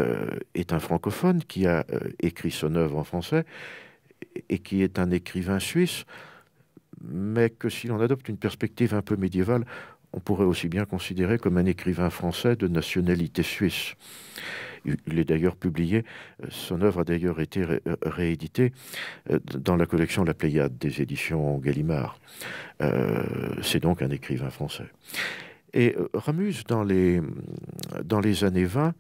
est un francophone, qui a écrit son œuvre en français et qui est un écrivain suisse, mais que si l'on adopte une perspective un peu médiévale, on pourrait aussi bien considérer comme un écrivain français de nationalité suisse. Il est d'ailleurs publié, euh, son œuvre a d'ailleurs été euh, rééditée euh, dans la collection La Pléiade des éditions Gallimard. C'est donc un écrivain français. Et Ramuse, dans les, dans les années 20,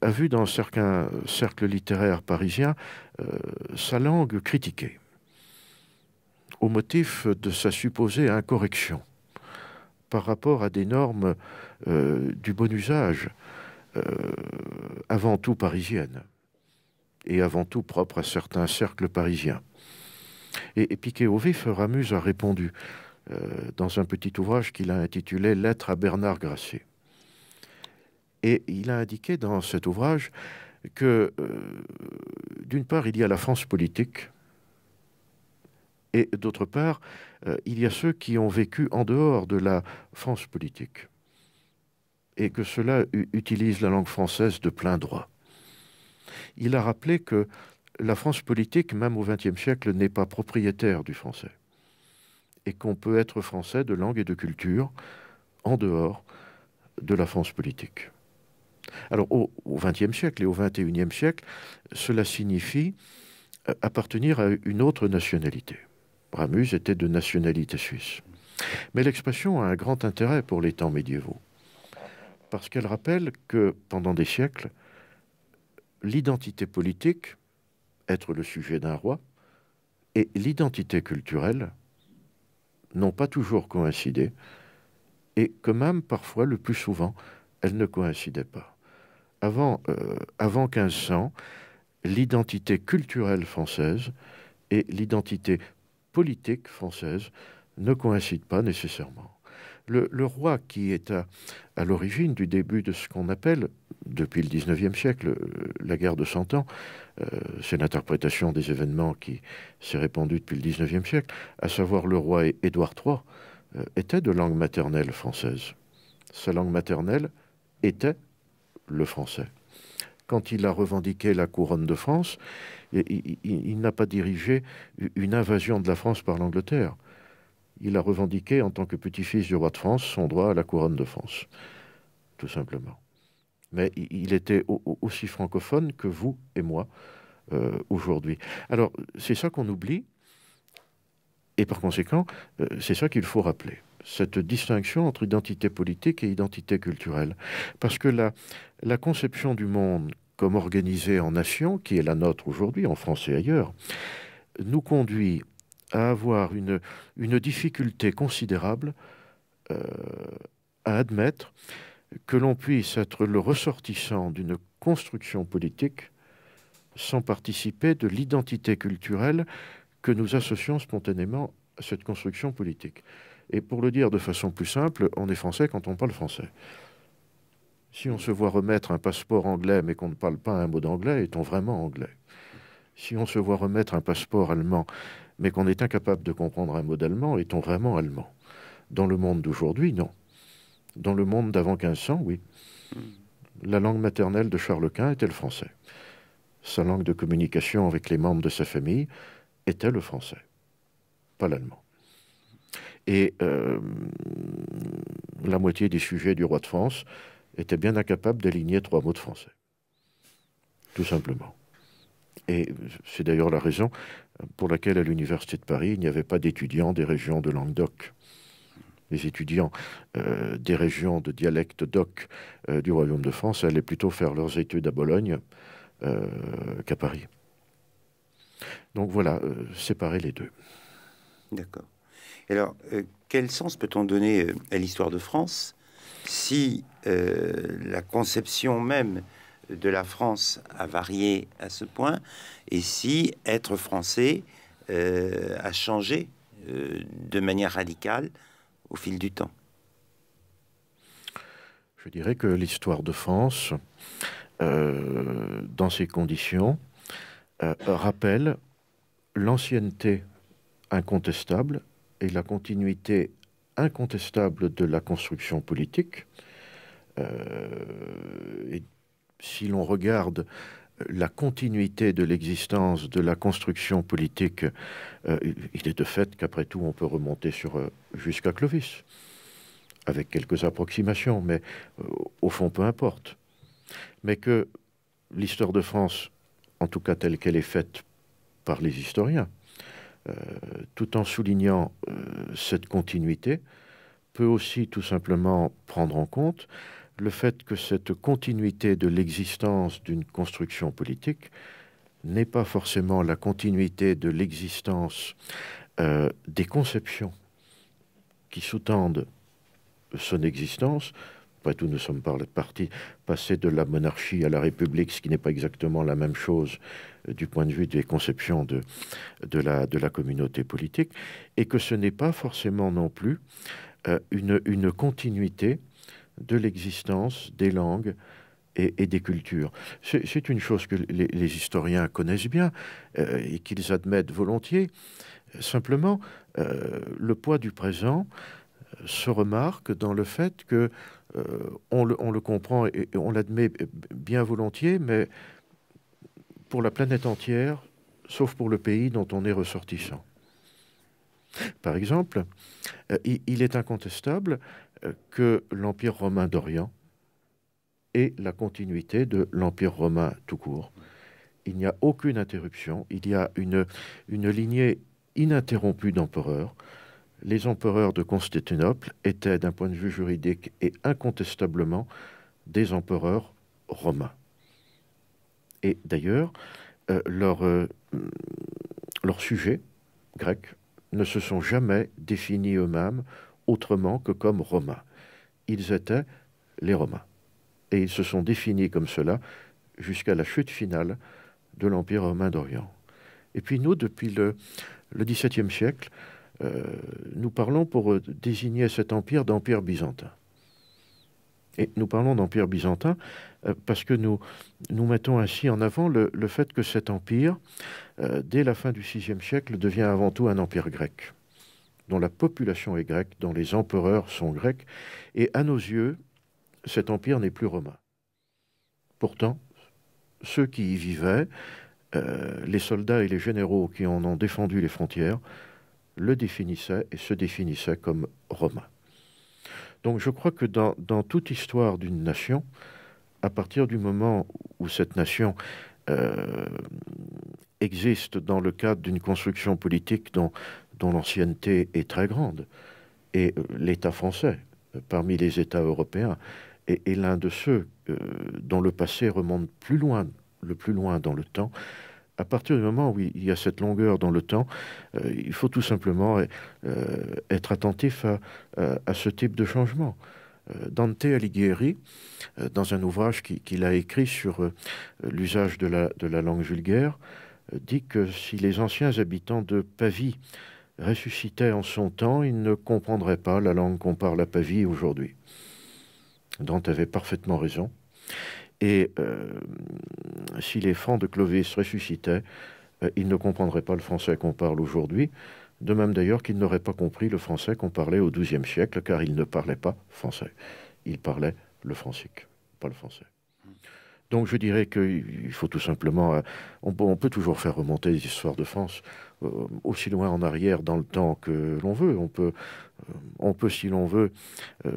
a vu dans certains cercles littéraires parisiens sa langue critiquée au motif de sa supposée incorrection par rapport à des normes du bon usage euh, avant tout parisienne et avant tout propre à certains cercles parisiens. Et, Piquet vif, Ramuse a répondu euh, dans un petit ouvrage qu'il a intitulé Lettre à Bernard Grasset. Et il a indiqué dans cet ouvrage que, euh, d'une part, il y a la France politique, et d'autre part, il y a ceux qui ont vécu en dehors de la France politique et que cela utilise la langue française de plein droit. Il a rappelé que la France politique, même au XXe siècle, n'est pas propriétaire du français, et qu'on peut être français de langue et de culture en dehors de la France politique. Alors au XXe siècle et au XXIe siècle, cela signifie euh, appartenir à une autre nationalité. Ramus était de nationalité suisse. Mais l'expression a un grand intérêt pour les temps médiévaux parce qu'elle rappelle que pendant des siècles, l'identité politique, être le sujet d'un roi, et l'identité culturelle n'ont pas toujours coïncidé, et que même parfois, le plus souvent, elles ne coïncidaient pas. Avant, euh, avant 1500, l'identité culturelle française et l'identité politique française ne coïncident pas nécessairement le, roi qui est à, l'origine du début de ce qu'on appelle, depuis le 19e siècle, euh, la guerre de Cent Ans, euh, c'est l'interprétation des événements qui s'est répandue depuis le 19e siècle, à savoir le roi Édouard III, euh, était de langue maternelle française. Sa langue maternelle était le français. Quand il a revendiqué la couronne de France, il n'a pas dirigé une invasion de la France par l'Angleterre il a revendiqué en tant que petit-fils du roi de France son droit à la couronne de France, tout simplement. Mais il était aussi francophone que vous et moi euh, aujourd'hui. Alors, c'est ça qu'on oublie, et par conséquent, euh, c'est ça qu'il faut rappeler, cette distinction entre identité politique et identité culturelle. Parce que la, la conception du monde comme organisée en nation, qui est la nôtre aujourd'hui, en France et ailleurs, nous conduit à avoir une, difficulté considérable euh, à admettre que l'on puisse être le ressortissant d'une construction politique sans participer de l'identité culturelle que nous associons spontanément à cette construction politique. Et pour le dire de façon plus simple, on est français quand on parle français. Si on se voit remettre un passeport anglais mais qu'on ne parle pas un mot d'anglais, est-on vraiment anglais Si on se voit remettre un passeport allemand mais qu'on est incapable de comprendre un mot d'allemand, est-on vraiment allemand Dans le monde d'aujourd'hui, non. Dans le monde d'avant 1500, oui. Hmm. La langue maternelle de Charles Quint était le français. Sa langue de communication avec les membres de sa famille était le français, pas l'allemand. Et euh, la moitié des sujets du roi de France étaient bien incapables d'aligner trois mots de français. Tout simplement. Et c'est d'ailleurs la raison pour laquelle à l'Université de Paris, il n'y avait pas d'étudiants des régions de langue doc. Les étudiants euh, des régions de dialecte doc euh, du Royaume de France allaient plutôt faire leurs études à Bologne euh, qu'à Paris. Donc voilà, séparer les deux. D'accord. Alors, quel sens peut-on donner à l'histoire de France si la conception même de la France a varié à ce point et si être français euh, a changé euh, de manière radicale au fil du temps. Je dirais que l'histoire de France, euh, dans ces conditions, rappelle l'ancienneté incontestable et la continuité incontestable de la construction politique et si l'on regarde euh, la continuité de l'existence de la construction politique, euh, il est de fait qu'après tout, on peut remonter euh, jusqu'à Clovis, avec quelques approximations, mais au fond, peu importe. Mais que l'histoire de France, en tout cas telle qu'elle est faite par les historiens, tout en soulignant cette continuité, peut aussi tout simplement prendre en compte le fait que cette continuité de l'existence d'une construction politique n'est pas forcément la continuité de l'existence euh, des conceptions qui sous-tendent son existence. Après tout, nous sommes par le parti passé de la monarchie à la République, ce qui n'est pas exactement la même chose euh, du point de vue des conceptions de, de, la, de la communauté politique, et que ce n'est pas forcément non plus euh, une, une continuité de l'existence des langues et, des cultures. C'est une chose que les, historiens connaissent bien euh, et qu'ils admettent volontiers. Simplement, euh, le poids du présent euh, se remarque dans le fait que le, comprend et, on l'admet bien volontiers, mais pour la planète entière, sauf pour le pays dont on est ressortissant. Par exemple, il, est incontestable que l'Empire romain d'Orient est la continuité de l'Empire romain tout court. Il n'y a aucune interruption, il y a une, une lignée ininterrompue d'empereurs. Les empereurs de Constantinople étaient, d'un point de vue juridique et incontestablement, des empereurs romains. Et d'ailleurs, euh, euh, leurs sujets grecs ne se sont jamais définis eux-mêmes autrement que comme Romains. Ils étaient les Romains. Et ils se sont définis comme cela jusqu'à la chute finale de l'Empire romain d'Orient. Et puis nous, depuis le, XVIIe siècle, euh, nous parlons pour euh, désigner cet empire d'empire byzantin. Et nous parlons d'empire byzantin euh, parce que nous, nous mettons ainsi en avant le, fait que cet empire, dès la fin du VIe siècle, devient avant tout un empire grec dont la population est grecque, dont les empereurs sont grecs, et à nos yeux, cet empire n'est plus romain. Pourtant, ceux qui y vivaient, euh, les soldats et les généraux qui en ont défendu les frontières, le définissaient et se définissaient comme romains. Donc je crois que dans, toute histoire d'une nation, à partir du moment où cette nation euh, existe dans le cadre d'une construction politique dont dont l'ancienneté est très grande, et euh, l'État français, euh, parmi les États européens, est, l'un de ceux euh, dont le passé remonte plus loin, le plus loin dans le temps. À partir du moment où il y a cette longueur dans le temps, il faut tout simplement être attentif à, ce type de changement. Dante Alighieri, dans un ouvrage qu'il a écrit sur l'usage de la, de la langue vulgaire, dit que si les anciens habitants de Pavie ressuscitait en son temps, il ne comprendrait pas la langue qu'on parle à Pavie aujourd'hui. Dante avait parfaitement raison. Et euh, si les francs de Clovis ressuscitaient, il euh, ils ne comprendraient pas le français qu'on parle aujourd'hui. De même d'ailleurs qu'ils n'auraient pas compris le français qu'on parlait au XIIe siècle, car ils ne parlaient pas français. Ils parlaient le francique, pas le français. Donc je dirais qu'il faut tout simplement, euh, on, peut toujours faire remonter les histoires de France euh, aussi loin en arrière dans le temps que l'on veut. On peut, euh, on peut si l'on veut,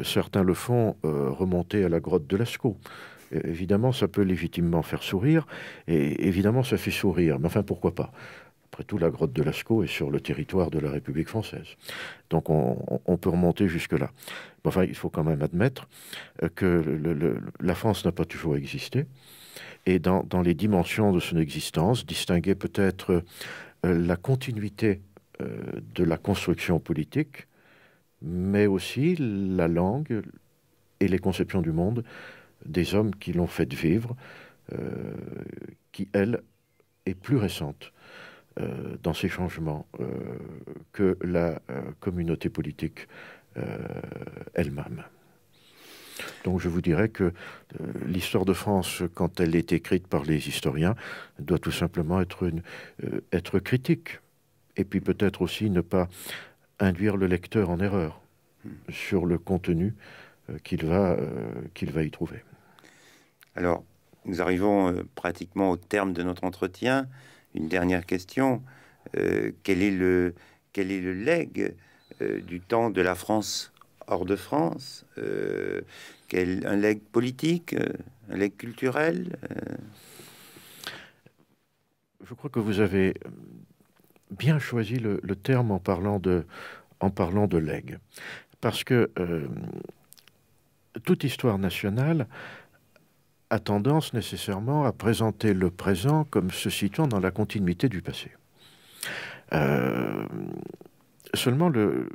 certains le font, remonter à la grotte de Lascaux. Évidemment, ça peut légitimement faire sourire, et évidemment, ça fait sourire, mais enfin, pourquoi pas après tout, la grotte de Lascaux est sur le territoire de la République française. Donc on, peut remonter jusque-là. Enfin, il faut quand même admettre euh, que la France n'a pas toujours existé. Et dans, les dimensions de son existence, distinguer peut-être euh, la continuité euh, de la construction politique, mais aussi la langue et les conceptions du monde des hommes qui l'ont fait vivre, qui, elle, est plus récente euh, dans ces changements euh, que la euh, communauté politique elle-même. Donc je vous dirais que l'histoire de France, quand elle est écrite par les historiens, doit tout simplement être, être critique. Et puis peut-être aussi ne pas induire le lecteur en erreur sur le contenu qu'il va, qu'il va y trouver. Alors, nous arrivons pratiquement au terme de notre entretien une dernière question. Euh, quel, est le, quel est le leg euh, du temps de la France hors de France euh, quel, Un leg politique Un leg culturel Je crois que vous avez bien choisi le, terme en parlant de, en parlant de leg. Parce que toute histoire nationale a tendance nécessairement à présenter le présent comme se situant dans la continuité du passé. Euh, seulement le,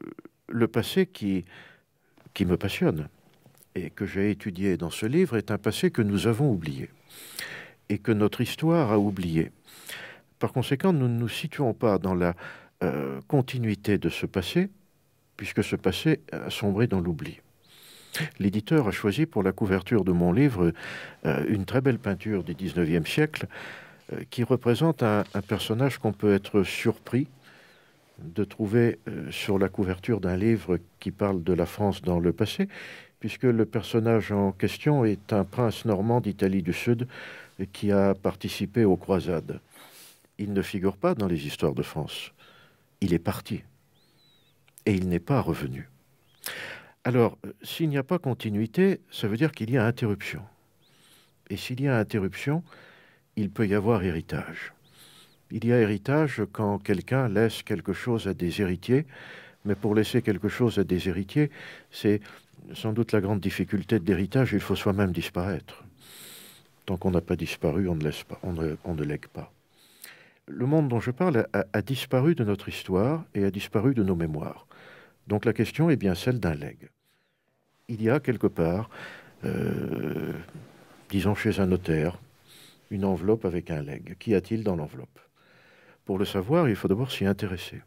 passé qui, qui me passionne et que j'ai étudié dans ce livre est un passé que nous avons oublié et que notre histoire a oublié. Par conséquent, nous ne nous situons pas dans la euh, continuité de ce passé, puisque ce passé a sombré dans l'oubli. L'éditeur a choisi pour la couverture de mon livre euh, une très belle peinture du 19e siècle euh, qui représente un, personnage qu'on peut être surpris de trouver euh, sur la couverture d'un livre qui parle de la France dans le passé, puisque le personnage en question est un prince normand d'Italie du Sud qui a participé aux croisades. Il ne figure pas dans les histoires de France. Il est parti. Et il n'est pas revenu. Alors, euh, s'il n'y a pas continuité, ça veut dire qu'il y a interruption. Et s'il y a interruption, il peut y avoir héritage. Il y a héritage quand quelqu'un laisse quelque chose à des héritiers, mais pour laisser quelque chose à des héritiers, c'est sans doute la grande difficulté de l'héritage, il faut soi-même disparaître. Tant qu'on n'a pas disparu, on ne, laisse pas, on ne, lègue pas. Le monde dont je parle a disparu de notre histoire et a disparu de nos mémoires. Donc la question est bien celle d'un leg. Il y a quelque part, euh, disons chez un notaire, une enveloppe avec un leg. Qu'y a-t-il dans l'enveloppe Pour le savoir, il faut d'abord s'y intéresser.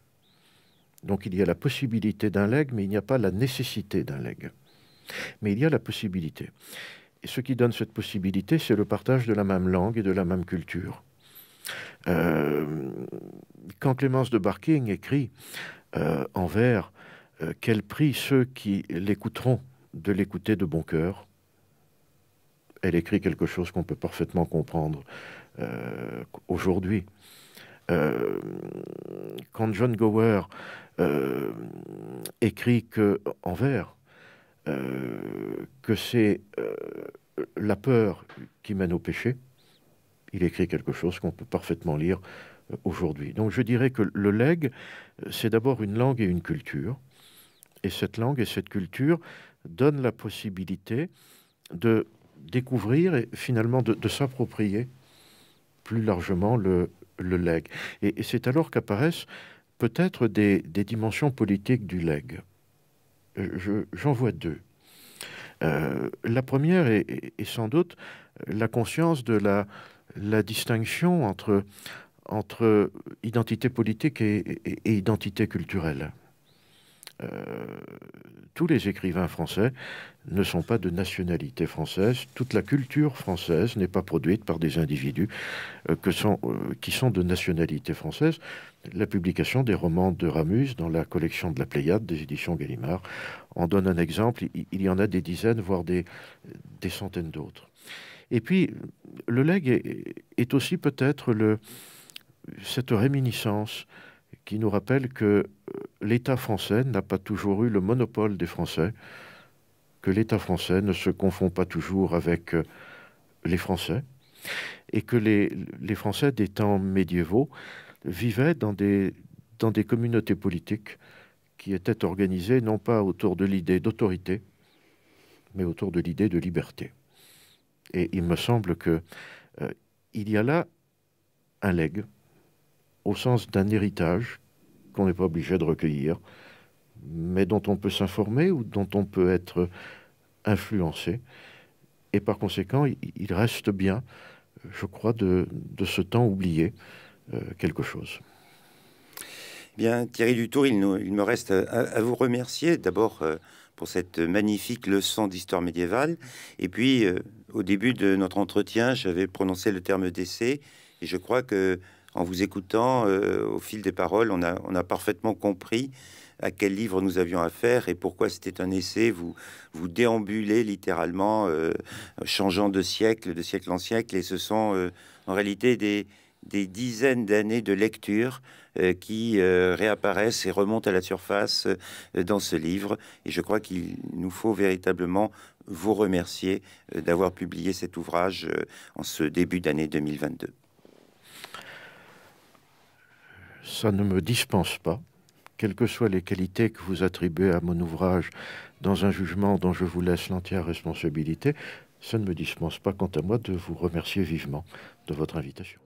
Donc il y a la possibilité d'un leg, mais il n'y a pas la nécessité d'un leg. Mais il y a la possibilité. Et ce qui donne cette possibilité, c'est le partage de la même langue et de la même culture. Euh, quand Clémence de Barking écrit euh, en vers euh, qu'elle prie ceux qui l'écouteront de l'écouter de bon cœur. Elle écrit quelque chose qu'on peut parfaitement comprendre euh, aujourd'hui. Euh, quand John Gower écrit en vers, que c'est la peur qui mène au péché, il écrit quelque chose qu'on peut parfaitement lire aujourd'hui. Donc je dirais que le leg, c'est d'abord une langue et une culture. Et cette langue et cette culture donnent la possibilité de découvrir et finalement de, s'approprier plus largement le, le leg. Et, c'est alors qu'apparaissent peut-être des, des, dimensions politiques du leg. Euh, j'en vois deux. Euh, la première est, sans doute la conscience de la, la distinction entre, entre identité politique et identité culturelle. Euh, tous les écrivains français ne sont pas de nationalité française. Toute la culture française n'est pas produite par des individus euh, euh, qui sont de nationalité française. La publication des romans de Ramus dans la collection de la Pléiade des éditions Gallimard en donne un exemple. Il, y en a des dizaines, voire des, centaines d'autres. Et puis, le legs est, est aussi peut-être cette réminiscence qui nous rappelle que euh, l'État français n'a pas toujours eu le monopole des Français, que l'État français ne se confond pas toujours avec euh, les Français, et que les, Français des temps médiévaux vivaient dans des, dans des communautés politiques qui étaient organisées non pas autour de l'idée d'autorité, mais autour de l'idée de liberté. Et il me semble qu'il euh, y a là un legs au sens d'un héritage qu'on n'est pas obligé de recueillir, mais dont on peut s'informer ou dont on peut être influencé. Et par conséquent, il reste bien, je crois, de, de ce temps oublié euh, quelque chose. Eh bien, Thierry Dutour, il, nous, me reste à, vous remercier d'abord euh, pour cette magnifique leçon d'histoire médiévale. Et puis, euh, au début de notre entretien, j'avais prononcé le terme décès Et je crois que en vous écoutant, euh, au fil des paroles, on a, parfaitement compris à quel livre nous avions affaire et pourquoi c'était un essai. Vous, vous déambulez littéralement, euh, changeant de siècle, de siècle en siècle, et ce sont euh, en réalité des, dizaines d'années de lecture qui réapparaissent et remontent à la surface dans ce livre. Et je crois qu'il nous faut véritablement vous remercier d'avoir publié cet ouvrage en ce début d'année 2022 ça ne me dispense pas, quelles que soient les qualités que vous attribuez à mon ouvrage dans un jugement dont je vous laisse l'entière responsabilité, ça ne me dispense pas, quant à moi, de vous remercier vivement de votre invitation.